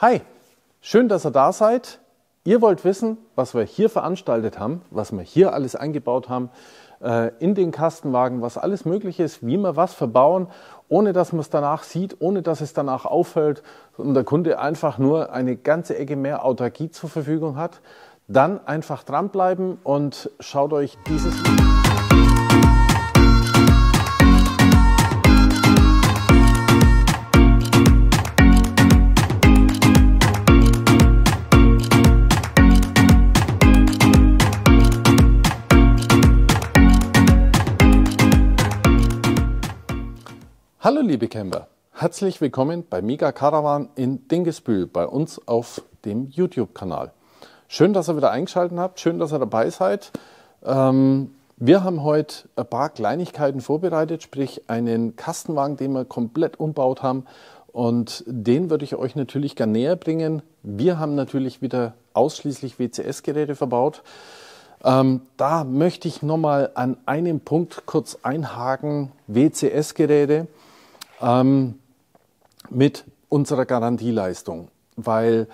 Hi, schön, dass ihr da seid. Ihr wollt wissen, was wir hier veranstaltet haben, was wir hier alles eingebaut haben, äh, in den Kastenwagen, was alles möglich ist, wie wir was verbauen, ohne dass man es danach sieht, ohne dass es danach auffällt und der Kunde einfach nur eine ganze Ecke mehr Autarkie zur Verfügung hat. Dann einfach dranbleiben und schaut euch dieses Video an. Hallo liebe Camper, herzlich willkommen bei Mega Caravan in Dingesbühl bei uns auf dem YouTube-Kanal. Schön, dass ihr wieder eingeschaltet habt, schön, dass ihr dabei seid. Ähm, wir haben heute ein paar Kleinigkeiten vorbereitet, sprich einen Kastenwagen, den wir komplett umbaut haben und den würde ich euch natürlich gerne näher bringen. Wir haben natürlich wieder ausschließlich WCS-Geräte verbaut. Ähm, da möchte ich nochmal an einem Punkt kurz einhaken, WCS-Geräte ähm, mit unserer Garantieleistung, weil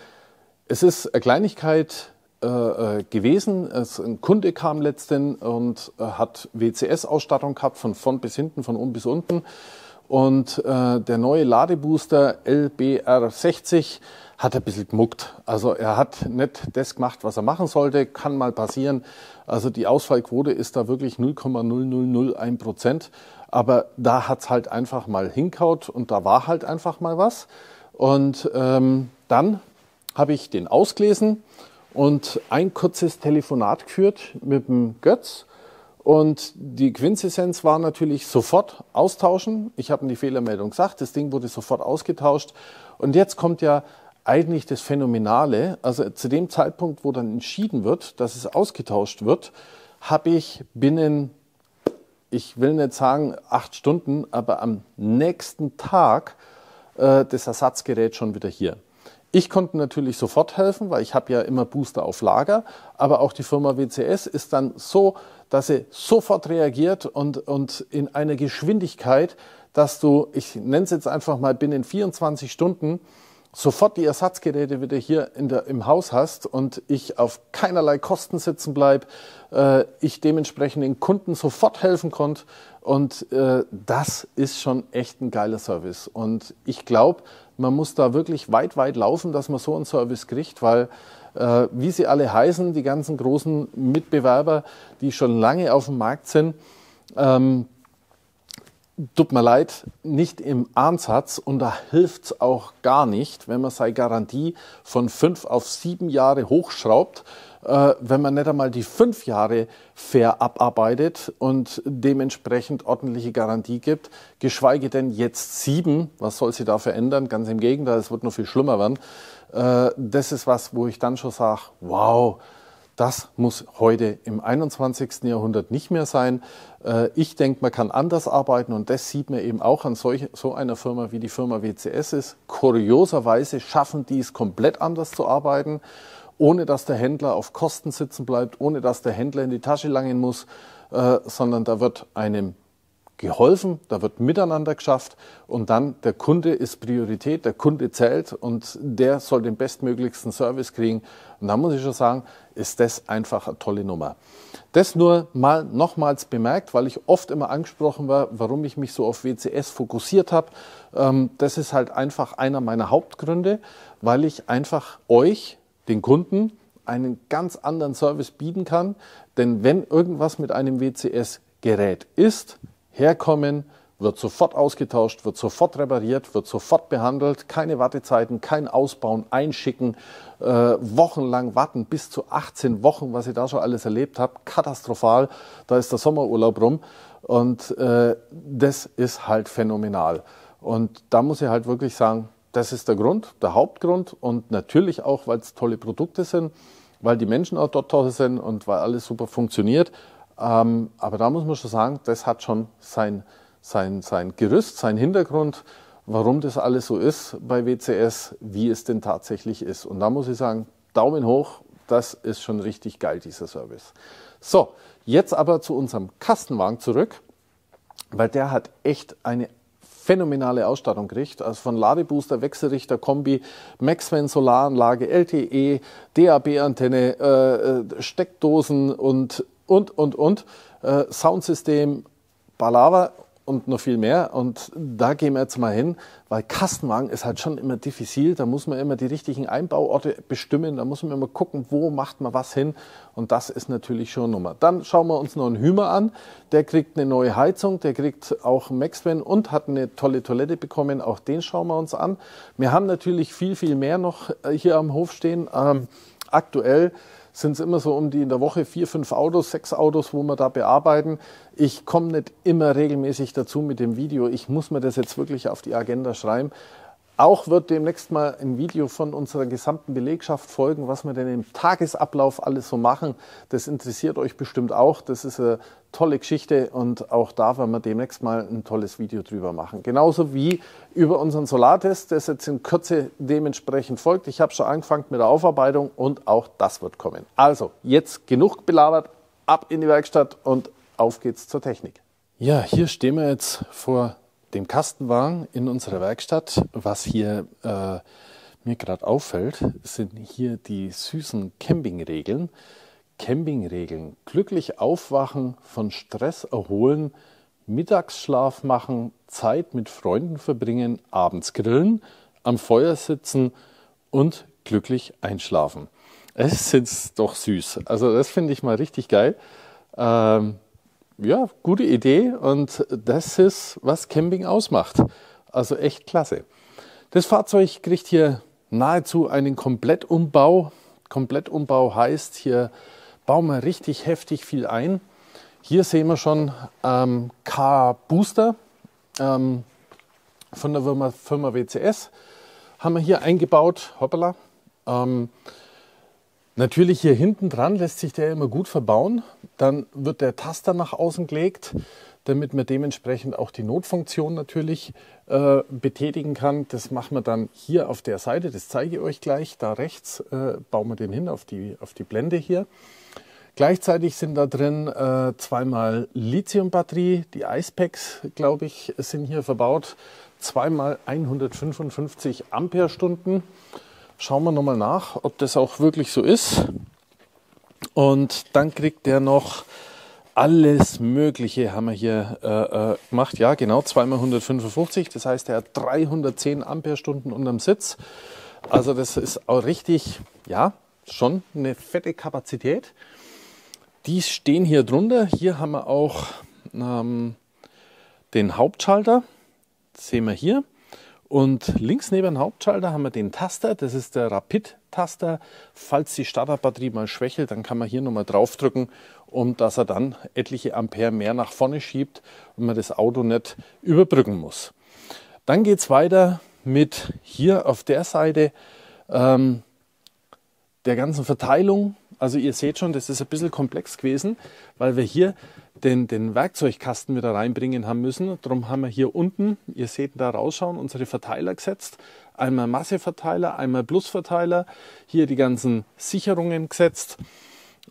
es ist eine Kleinigkeit äh, äh gewesen. Es, ein Kunde kam letztens und äh, hat WCS-Ausstattung gehabt, von vorn bis hinten, von oben bis unten. Und äh, der neue Ladebooster LBR60 hat ein bisschen gemuckt. Also er hat nicht das gemacht, was er machen sollte. Kann mal passieren. Also die Ausfallquote ist da wirklich 0,0001 Prozent. Aber da hat es halt einfach mal hinkaut und da war halt einfach mal was. Und ähm, dann habe ich den ausgelesen und ein kurzes Telefonat geführt mit dem Götz. Und die Quintessenz war natürlich sofort austauschen. Ich habe die Fehlermeldung gesagt, das Ding wurde sofort ausgetauscht. Und jetzt kommt ja eigentlich das Phänomenale. Also zu dem Zeitpunkt, wo dann entschieden wird, dass es ausgetauscht wird, habe ich binnen, ich will nicht sagen acht Stunden, aber am nächsten Tag äh, das Ersatzgerät schon wieder hier. Ich konnte natürlich sofort helfen, weil ich habe ja immer Booster auf Lager, aber auch die Firma WCS ist dann so dass sie sofort reagiert und, und in einer Geschwindigkeit, dass du, ich nenne es jetzt einfach mal, binnen 24 Stunden sofort die Ersatzgeräte wieder hier der, im Haus hast und ich auf keinerlei Kosten sitzen bleibe, äh, ich dementsprechend den Kunden sofort helfen konnte und äh, das ist schon echt ein geiler Service und ich glaube, man muss da wirklich weit, weit laufen, dass man so einen Service kriegt, weil äh, wie sie alle heißen, die ganzen großen Mitbewerber, die schon lange auf dem Markt sind, ähm, tut mir leid, nicht im Ansatz und da hilft es auch gar nicht, wenn man seine Garantie von fünf auf sieben Jahre hochschraubt äh, wenn man nicht einmal die fünf Jahre fair abarbeitet und dementsprechend ordentliche Garantie gibt, geschweige denn jetzt sieben, was soll sie da verändern? Ganz im Gegenteil, es wird nur viel schlimmer werden. Äh, das ist was, wo ich dann schon sage, wow, das muss heute im 21. Jahrhundert nicht mehr sein. Äh, ich denke, man kann anders arbeiten und das sieht man eben auch an solch, so einer Firma wie die Firma WCS ist. Kurioserweise schaffen die es komplett anders zu arbeiten ohne dass der Händler auf Kosten sitzen bleibt, ohne dass der Händler in die Tasche langen muss, äh, sondern da wird einem geholfen, da wird miteinander geschafft und dann der Kunde ist Priorität, der Kunde zählt und der soll den bestmöglichsten Service kriegen. Und da muss ich schon sagen, ist das einfach eine tolle Nummer. Das nur mal nochmals bemerkt, weil ich oft immer angesprochen war, warum ich mich so auf WCS fokussiert habe. Ähm, das ist halt einfach einer meiner Hauptgründe, weil ich einfach euch den Kunden einen ganz anderen Service bieten kann. Denn wenn irgendwas mit einem WCS-Gerät ist, herkommen, wird sofort ausgetauscht, wird sofort repariert, wird sofort behandelt, keine Wartezeiten, kein Ausbauen, Einschicken, äh, wochenlang warten, bis zu 18 Wochen, was ich da schon alles erlebt habe, katastrophal, da ist der Sommerurlaub rum und äh, das ist halt phänomenal. Und da muss ich halt wirklich sagen, das ist der Grund, der Hauptgrund und natürlich auch, weil es tolle Produkte sind, weil die Menschen auch dort toll sind und weil alles super funktioniert. Ähm, aber da muss man schon sagen, das hat schon sein, sein, sein Gerüst, sein Hintergrund, warum das alles so ist bei WCS, wie es denn tatsächlich ist. Und da muss ich sagen, Daumen hoch, das ist schon richtig geil, dieser Service. So, jetzt aber zu unserem Kastenwagen zurück, weil der hat echt eine phänomenale Ausstattung kriegt. Also von Ladebooster, Wechselrichter, Kombi, Maxman Solaranlage, LTE, DAB-Antenne, äh, äh, Steckdosen und, und, und, und. Äh, Soundsystem, Balava und noch viel mehr. Und da gehen wir jetzt mal hin, weil Kastenwagen ist halt schon immer diffizil. Da muss man immer die richtigen Einbauorte bestimmen. Da muss man immer gucken, wo macht man was hin. Und das ist natürlich schon Nummer. Dann schauen wir uns noch einen Hümer an. Der kriegt eine neue Heizung, der kriegt auch Maxwen und hat eine tolle Toilette bekommen. Auch den schauen wir uns an. Wir haben natürlich viel, viel mehr noch äh, hier am Hof stehen. Ähm, aktuell sind es immer so um die in der Woche vier, fünf Autos, sechs Autos, wo wir da bearbeiten. Ich komme nicht immer regelmäßig dazu mit dem Video. Ich muss mir das jetzt wirklich auf die Agenda schreiben, auch wird demnächst mal ein Video von unserer gesamten Belegschaft folgen, was wir denn im Tagesablauf alles so machen. Das interessiert euch bestimmt auch. Das ist eine tolle Geschichte und auch da werden wir demnächst mal ein tolles Video drüber machen. Genauso wie über unseren Solartest, der jetzt in Kürze dementsprechend folgt. Ich habe schon angefangen mit der Aufarbeitung und auch das wird kommen. Also, jetzt genug belabert, ab in die Werkstatt und auf geht's zur Technik. Ja, hier stehen wir jetzt vor dem Kastenwagen in unserer Werkstatt. Was hier äh, mir gerade auffällt, sind hier die süßen Campingregeln. Campingregeln. Glücklich aufwachen, von Stress erholen, Mittagsschlaf machen, Zeit mit Freunden verbringen, abends grillen, am Feuer sitzen und glücklich einschlafen. Es sind doch süß. Also das finde ich mal richtig geil. Ähm, ja, gute Idee und das ist, was Camping ausmacht. Also echt klasse. Das Fahrzeug kriegt hier nahezu einen Komplettumbau. Komplettumbau heißt, hier bauen wir richtig heftig viel ein. Hier sehen wir schon ähm, K-Booster ähm, von der Firma, Firma, WCS. Haben wir hier eingebaut. Hoppala. Ähm, Natürlich hier hinten dran lässt sich der immer gut verbauen. Dann wird der Taster nach außen gelegt, damit man dementsprechend auch die Notfunktion natürlich äh, betätigen kann. Das machen wir dann hier auf der Seite, das zeige ich euch gleich. Da rechts äh, bauen wir den hin auf die, auf die Blende hier. Gleichzeitig sind da drin äh, zweimal Lithium-Batterie, die Icepacks, glaube ich, sind hier verbaut. Zweimal 155 Ampere-Stunden schauen wir nochmal nach, ob das auch wirklich so ist. Und dann kriegt der noch alles Mögliche haben wir hier äh, äh gemacht. Ja, genau, zweimal 155. Das heißt, er hat 310 Amperestunden unterm Sitz. Also das ist auch richtig, ja, schon eine fette Kapazität. Die stehen hier drunter. Hier haben wir auch ähm, den Hauptschalter. Das sehen wir hier. Und links neben dem Hauptschalter haben wir den Taster, das ist der Rapid-Taster. Falls die Starterbatterie mal schwächelt, dann kann man hier nochmal draufdrücken, um dass er dann etliche Ampere mehr nach vorne schiebt und man das Auto nicht überbrücken muss. Dann geht es weiter mit hier auf der Seite ähm, der ganzen Verteilung also ihr seht schon, das ist ein bisschen komplex gewesen, weil wir hier den, den Werkzeugkasten wieder reinbringen haben müssen. Darum haben wir hier unten, ihr seht da rausschauen, unsere Verteiler gesetzt. Einmal Masseverteiler, einmal Plusverteiler. Hier die ganzen Sicherungen gesetzt.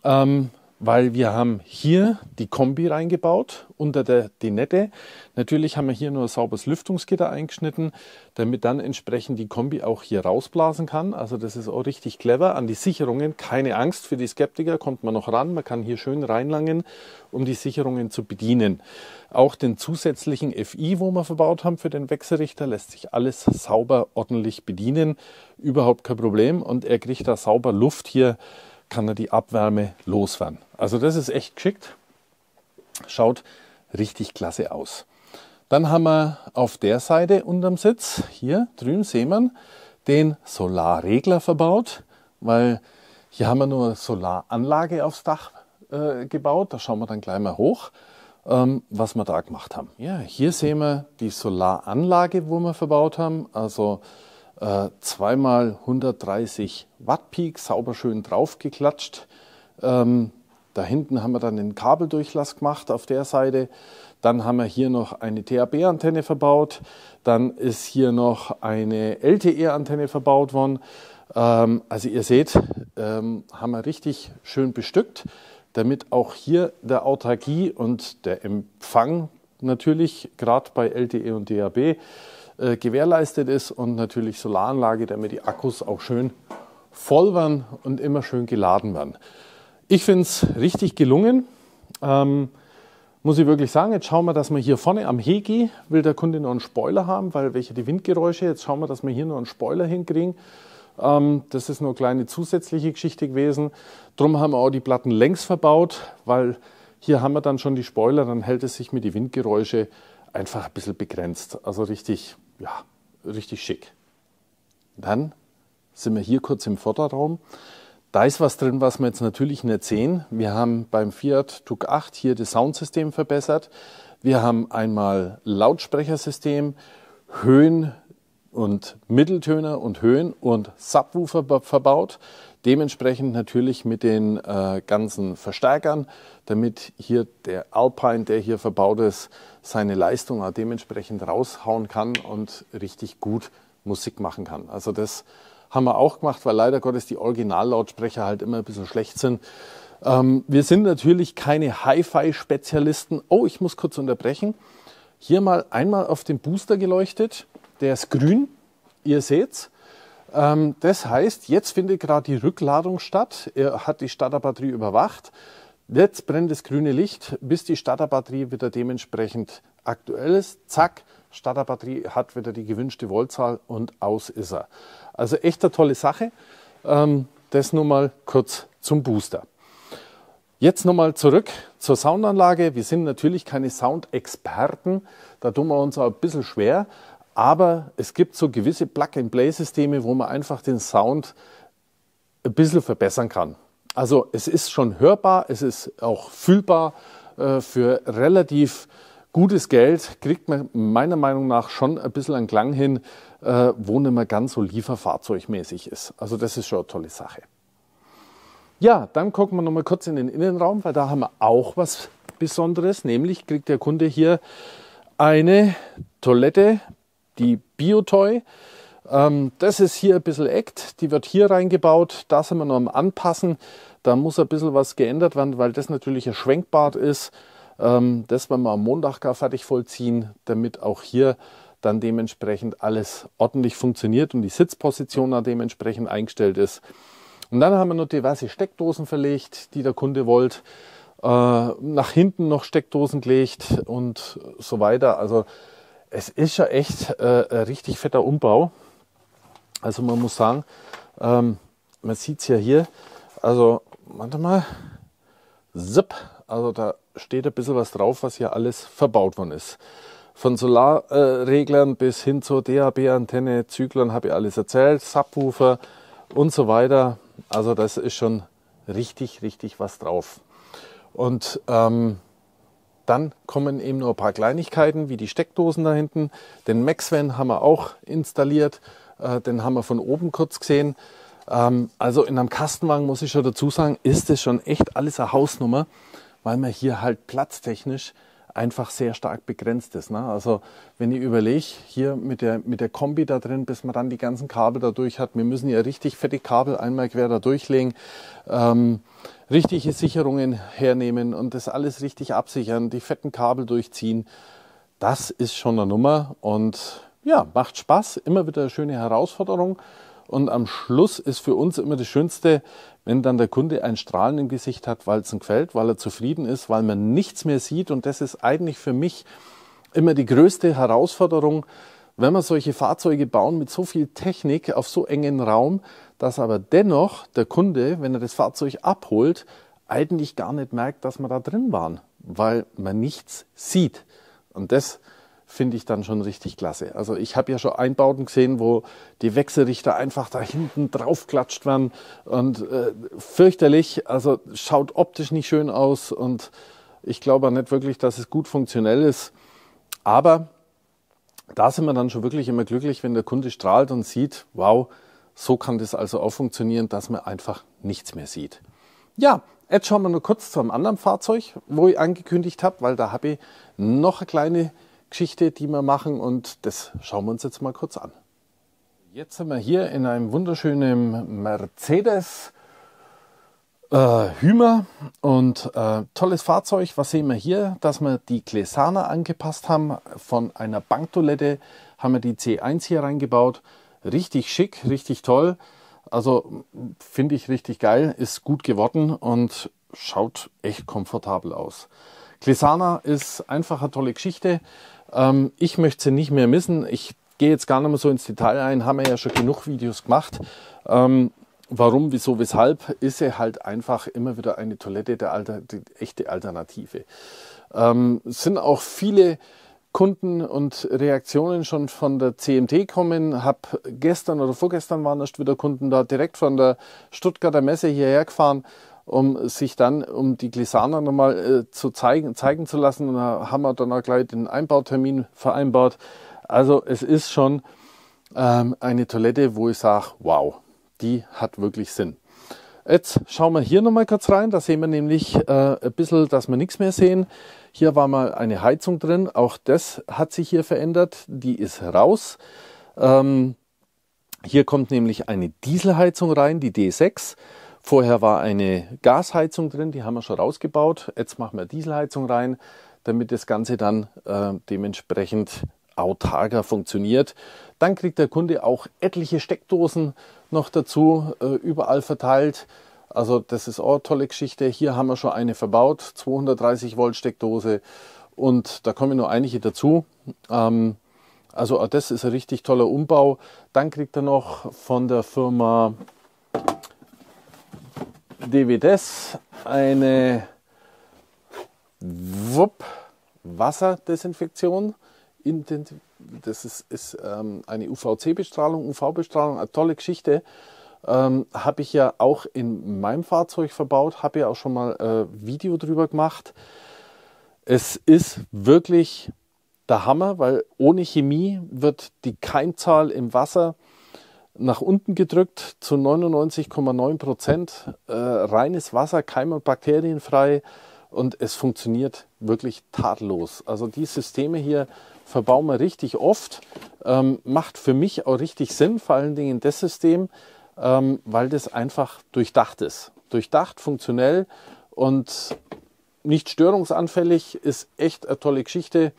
Ähm, weil wir haben hier die Kombi reingebaut unter der Dinette. Natürlich haben wir hier nur ein sauberes Lüftungsgitter eingeschnitten, damit dann entsprechend die Kombi auch hier rausblasen kann. Also das ist auch richtig clever. An die Sicherungen keine Angst, für die Skeptiker kommt man noch ran. Man kann hier schön reinlangen, um die Sicherungen zu bedienen. Auch den zusätzlichen FI, wo wir verbaut haben für den Wechselrichter, lässt sich alles sauber ordentlich bedienen. Überhaupt kein Problem und er kriegt da sauber Luft hier kann er die Abwärme loswerden. Also das ist echt geschickt. Schaut richtig klasse aus. Dann haben wir auf der Seite unterm Sitz, hier drüben sehen wir den Solarregler verbaut, weil hier haben wir nur Solaranlage aufs Dach äh, gebaut. Da schauen wir dann gleich mal hoch, ähm, was wir da gemacht haben. Ja, hier sehen wir die Solaranlage, wo wir verbaut haben. Also äh, zweimal 130 Watt Peak, sauber schön draufgeklatscht. Ähm, da hinten haben wir dann den Kabeldurchlass gemacht auf der Seite. Dann haben wir hier noch eine THB-Antenne verbaut. Dann ist hier noch eine LTE-Antenne verbaut worden. Ähm, also ihr seht, ähm, haben wir richtig schön bestückt, damit auch hier der Autarkie und der Empfang natürlich, gerade bei LTE und DAB, äh, gewährleistet ist und natürlich Solaranlage, damit die Akkus auch schön voll werden und immer schön geladen werden. Ich finde es richtig gelungen. Ähm, muss ich wirklich sagen, jetzt schauen wir, dass wir hier vorne am Hege, will der Kunde noch einen Spoiler haben, weil welche die Windgeräusche, jetzt schauen wir, dass wir hier noch einen Spoiler hinkriegen. Ähm, das ist nur eine kleine zusätzliche Geschichte gewesen. Drum haben wir auch die Platten längs verbaut, weil hier haben wir dann schon die Spoiler, dann hält es sich mit den Windgeräusche einfach ein bisschen begrenzt. Also richtig ja, richtig schick. Dann sind wir hier kurz im Vorderraum. Da ist was drin, was wir jetzt natürlich nicht sehen. Wir haben beim Fiat Tug 8 hier das Soundsystem verbessert. Wir haben einmal Lautsprechersystem, Höhen und Mitteltöner und Höhen und Subwoofer verbaut. Dementsprechend natürlich mit den äh, ganzen Verstärkern, damit hier der Alpine, der hier verbaut ist, seine Leistung auch dementsprechend raushauen kann und richtig gut Musik machen kann. Also das haben wir auch gemacht, weil leider Gottes die Originallautsprecher halt immer ein bisschen schlecht sind. Ähm, wir sind natürlich keine Hi-Fi-Spezialisten. Oh, ich muss kurz unterbrechen. Hier mal einmal auf den Booster geleuchtet. Der ist grün. Ihr seht's. Ähm, das heißt, jetzt findet gerade die Rückladung statt. Er hat die Starterbatterie überwacht. Jetzt brennt das grüne Licht, bis die Starterbatterie wieder dementsprechend aktuell ist. Zack, Starterbatterie hat wieder die gewünschte Voltzahl und aus ist er. Also echt eine tolle Sache. Ähm, das nur mal kurz zum Booster. Jetzt nochmal zurück zur Soundanlage. Wir sind natürlich keine Soundexperten, da tun wir uns auch ein bisschen schwer, aber es gibt so gewisse Plug-and-Play-Systeme, wo man einfach den Sound ein bisschen verbessern kann. Also es ist schon hörbar, es ist auch fühlbar. Äh, für relativ gutes Geld kriegt man meiner Meinung nach schon ein bisschen einen Klang hin, äh, wo nicht mehr ganz so lieferfahrzeugmäßig ist. Also das ist schon eine tolle Sache. Ja, dann gucken wir nochmal kurz in den Innenraum, weil da haben wir auch was Besonderes. Nämlich kriegt der Kunde hier eine Toilette die Biotoy. Ähm, das ist hier ein bisschen eckt, die wird hier reingebaut, da sind wir noch am Anpassen. Da muss ein bisschen was geändert werden, weil das natürlich ein Schwenkbad ist. Ähm, das werden wir am Montag gar fertig vollziehen, damit auch hier dann dementsprechend alles ordentlich funktioniert und die Sitzposition da dementsprechend eingestellt ist. Und dann haben wir noch diverse Steckdosen verlegt, die der Kunde wollte. Äh, nach hinten noch Steckdosen gelegt und so weiter. Also es ist ja echt äh, ein richtig fetter Umbau. Also man muss sagen, ähm, man sieht es ja hier, also warte mal, zip, also da steht ein bisschen was drauf, was hier alles verbaut worden ist. Von Solarreglern äh, bis hin zur DAB-Antenne, Züglern habe ich alles erzählt, Subwoofer und so weiter. Also das ist schon richtig, richtig was drauf. Und ähm, dann kommen eben nur ein paar Kleinigkeiten wie die Steckdosen da hinten. Den Maxvan haben wir auch installiert. Äh, den haben wir von oben kurz gesehen. Ähm, also in einem Kastenwagen muss ich schon dazu sagen, ist es schon echt alles eine Hausnummer, weil man hier halt platztechnisch einfach sehr stark begrenzt ist. Ne? Also wenn ich überlege, hier mit der, mit der Kombi da drin, bis man dann die ganzen Kabel da durch hat, wir müssen ja richtig fette Kabel einmal quer da durchlegen. Ähm, richtige Sicherungen hernehmen und das alles richtig absichern, die fetten Kabel durchziehen. Das ist schon eine Nummer und ja, macht Spaß, immer wieder eine schöne Herausforderung. Und am Schluss ist für uns immer das Schönste, wenn dann der Kunde ein Strahlen im Gesicht hat, weil es ihm gefällt, weil er zufrieden ist, weil man nichts mehr sieht. Und das ist eigentlich für mich immer die größte Herausforderung, wenn man solche Fahrzeuge bauen mit so viel Technik auf so engen Raum, dass aber dennoch der Kunde, wenn er das Fahrzeug abholt, eigentlich gar nicht merkt, dass man da drin waren, weil man nichts sieht. Und das finde ich dann schon richtig klasse. Also ich habe ja schon Einbauten gesehen, wo die Wechselrichter einfach da hinten draufklatscht werden und äh, fürchterlich, also schaut optisch nicht schön aus und ich glaube nicht wirklich, dass es gut funktionell ist. Aber da sind wir dann schon wirklich immer glücklich, wenn der Kunde strahlt und sieht, wow, so kann das also auch funktionieren, dass man einfach nichts mehr sieht. Ja, jetzt schauen wir nur kurz zu einem anderen Fahrzeug, wo ich angekündigt habe, weil da habe ich noch eine kleine Geschichte, die wir machen und das schauen wir uns jetzt mal kurz an. Jetzt sind wir hier in einem wunderschönen Mercedes äh, Hümer und äh, tolles Fahrzeug. Was sehen wir hier? Dass wir die Glesana angepasst haben. Von einer Banktoilette haben wir die C1 hier reingebaut. Richtig schick, richtig toll. Also finde ich richtig geil, ist gut geworden und schaut echt komfortabel aus. Glesana ist einfach eine tolle Geschichte. Ähm, ich möchte sie nicht mehr missen. Ich gehe jetzt gar nicht mehr so ins Detail ein, haben wir ja schon genug Videos gemacht. Ähm, warum, wieso, weshalb, ist er halt einfach immer wieder eine Toilette der Alter, die echte Alternative. Ähm, sind auch viele Kunden und Reaktionen schon von der CMT kommen. Hab gestern oder vorgestern waren erst wieder Kunden da direkt von der Stuttgarter Messe hierher gefahren, um sich dann um die Glissaner nochmal äh, zu zeigen, zeigen zu lassen. Und da haben wir dann auch gleich den Einbautermin vereinbart. Also es ist schon ähm, eine Toilette, wo ich sage, wow, die hat wirklich Sinn. Jetzt schauen wir hier nochmal kurz rein. Da sehen wir nämlich äh, ein bisschen, dass wir nichts mehr sehen. Hier war mal eine Heizung drin. Auch das hat sich hier verändert. Die ist raus. Ähm, hier kommt nämlich eine Dieselheizung rein, die D6. Vorher war eine Gasheizung drin, die haben wir schon rausgebaut. Jetzt machen wir Dieselheizung rein, damit das Ganze dann äh, dementsprechend autarker funktioniert dann kriegt der Kunde auch etliche Steckdosen noch dazu, äh, überall verteilt. Also das ist auch eine tolle Geschichte. Hier haben wir schon eine verbaut, 230 Volt Steckdose und da kommen noch einige dazu. Ähm, also auch das ist ein richtig toller Umbau. Dann kriegt er noch von der Firma DWDS eine Wupp Wasserdesinfektion das ist, ist ähm, eine UVC-Bestrahlung, UV-Bestrahlung, eine tolle Geschichte. Ähm, habe ich ja auch in meinem Fahrzeug verbaut, habe ja auch schon mal äh, Video drüber gemacht. Es ist wirklich der Hammer, weil ohne Chemie wird die Keimzahl im Wasser nach unten gedrückt zu 99,9 Prozent. Äh, reines Wasser, keim- und bakterienfrei und es funktioniert wirklich tadellos. Also die Systeme hier verbauen wir richtig oft, ähm, macht für mich auch richtig Sinn, vor allen Dingen das System, ähm, weil das einfach durchdacht ist. Durchdacht, funktionell und nicht störungsanfällig ist echt eine tolle Geschichte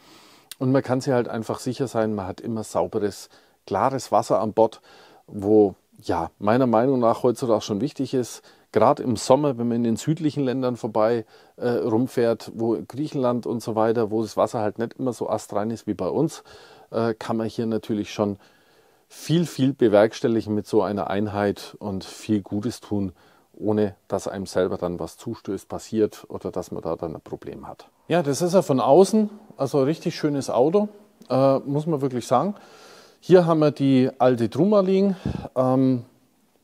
und man kann sich halt einfach sicher sein, man hat immer sauberes, klares Wasser an Bord, wo ja meiner Meinung nach heutzutage schon wichtig ist gerade im Sommer, wenn man in den südlichen Ländern vorbei äh, rumfährt, wo Griechenland und so weiter, wo das Wasser halt nicht immer so astrein ist wie bei uns, äh, kann man hier natürlich schon viel, viel bewerkstelligen mit so einer Einheit und viel Gutes tun, ohne dass einem selber dann was zustößt, passiert oder dass man da dann ein Problem hat. Ja, das ist ja von außen, also ein richtig schönes Auto, äh, muss man wirklich sagen. Hier haben wir die alte Trumalin. Ähm,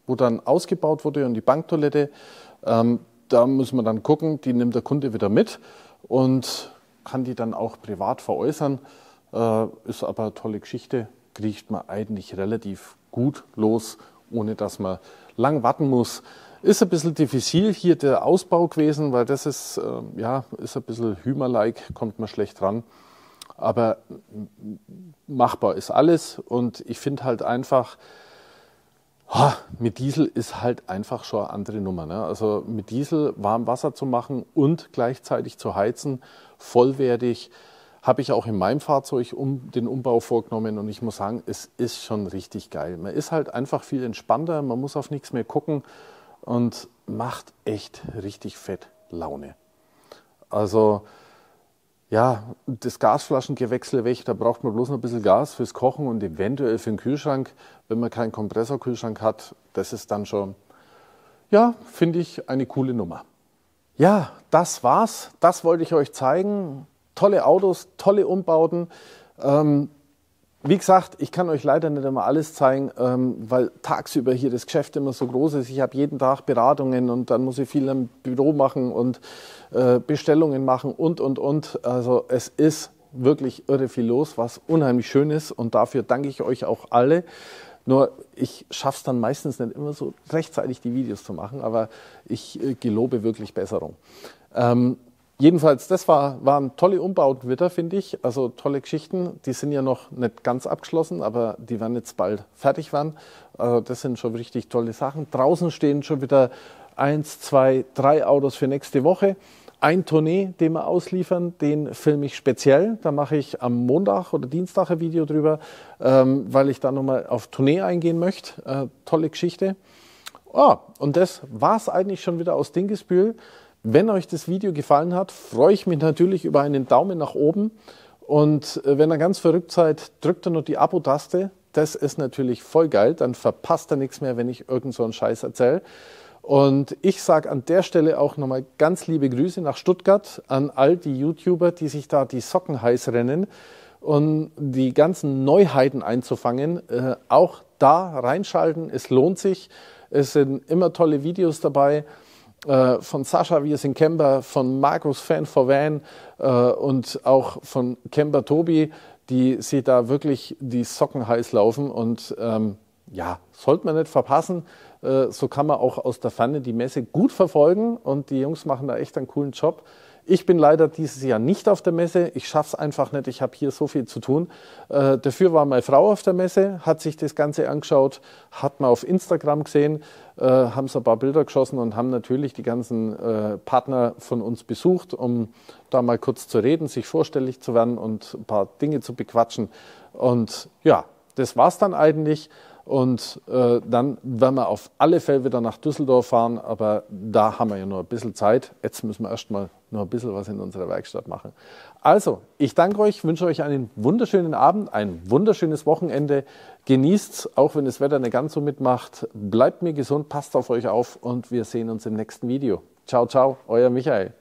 wo dann ausgebaut wurde und die Banktoilette. Ähm, da muss man dann gucken, die nimmt der Kunde wieder mit und kann die dann auch privat veräußern. Äh, ist aber eine tolle Geschichte, kriegt man eigentlich relativ gut los, ohne dass man lang warten muss. Ist ein bisschen diffizil hier der Ausbau gewesen, weil das ist, äh, ja, ist ein bisschen Hümer-like, kommt man schlecht ran. Aber machbar ist alles und ich finde halt einfach, Oh, mit Diesel ist halt einfach schon eine andere Nummer. Ne? Also mit Diesel warm Wasser zu machen und gleichzeitig zu heizen, vollwertig, habe ich auch in meinem Fahrzeug um, den Umbau vorgenommen und ich muss sagen, es ist schon richtig geil. Man ist halt einfach viel entspannter, man muss auf nichts mehr gucken und macht echt richtig fett Laune. Also ja, das Gasflaschengewechsel weg, da braucht man bloß noch ein bisschen Gas fürs Kochen und eventuell für den Kühlschrank, wenn man keinen Kompressorkühlschrank hat. Das ist dann schon, ja, finde ich eine coole Nummer. Ja, das war's. Das wollte ich euch zeigen. Tolle Autos, tolle Umbauten. Ähm, wie gesagt, ich kann euch leider nicht immer alles zeigen, ähm, weil tagsüber hier das Geschäft immer so groß ist. Ich habe jeden Tag Beratungen und dann muss ich viel im Büro machen und äh, Bestellungen machen und, und, und. Also es ist wirklich irre viel los, was unheimlich schön ist und dafür danke ich euch auch alle. Nur ich schaffe es dann meistens nicht immer so rechtzeitig, die Videos zu machen, aber ich äh, gelobe wirklich Besserung. Ähm, Jedenfalls, das war, waren tolle Umbaugewitter, finde ich. Also tolle Geschichten. Die sind ja noch nicht ganz abgeschlossen, aber die werden jetzt bald fertig werden. Also das sind schon richtig tolle Sachen. Draußen stehen schon wieder eins, zwei, drei Autos für nächste Woche. Ein Tournee, den wir ausliefern, den filme ich speziell. Da mache ich am Montag oder Dienstag ein Video drüber, ähm, weil ich da nochmal auf Tournee eingehen möchte. Äh, tolle Geschichte. Oh, und das war es eigentlich schon wieder aus Dingesbühl. Wenn euch das Video gefallen hat, freue ich mich natürlich über einen Daumen nach oben. Und äh, wenn ihr ganz verrückt seid, drückt ihr nur die Abo-Taste. Das ist natürlich voll geil. Dann verpasst ihr nichts mehr, wenn ich irgend so einen Scheiß erzähle. Und ich sage an der Stelle auch nochmal ganz liebe Grüße nach Stuttgart an all die YouTuber, die sich da die Socken heiß rennen und um die ganzen Neuheiten einzufangen. Äh, auch da reinschalten, es lohnt sich. Es sind immer tolle Videos dabei. Äh, von Sascha wie es in Kemba, von Markus Fan for Van äh, und auch von Kemba Tobi, die sich da wirklich die Socken heiß laufen und ähm, ja, sollte man nicht verpassen. Äh, so kann man auch aus der Pfanne die Messe gut verfolgen und die Jungs machen da echt einen coolen Job. Ich bin leider dieses Jahr nicht auf der Messe. Ich schaffe es einfach nicht. Ich habe hier so viel zu tun. Äh, dafür war meine Frau auf der Messe, hat sich das Ganze angeschaut, hat mal auf Instagram gesehen, äh, haben so ein paar Bilder geschossen und haben natürlich die ganzen äh, Partner von uns besucht, um da mal kurz zu reden, sich vorstellig zu werden und ein paar Dinge zu bequatschen. Und ja, das war's dann eigentlich. Und äh, dann werden wir auf alle Fälle wieder nach Düsseldorf fahren, aber da haben wir ja nur ein bisschen Zeit. Jetzt müssen wir erstmal noch ein bisschen was in unserer Werkstatt machen. Also, ich danke euch, wünsche euch einen wunderschönen Abend, ein wunderschönes Wochenende. Genießt, auch wenn das Wetter nicht ganz so mitmacht. Bleibt mir gesund, passt auf euch auf und wir sehen uns im nächsten Video. Ciao, ciao, euer Michael.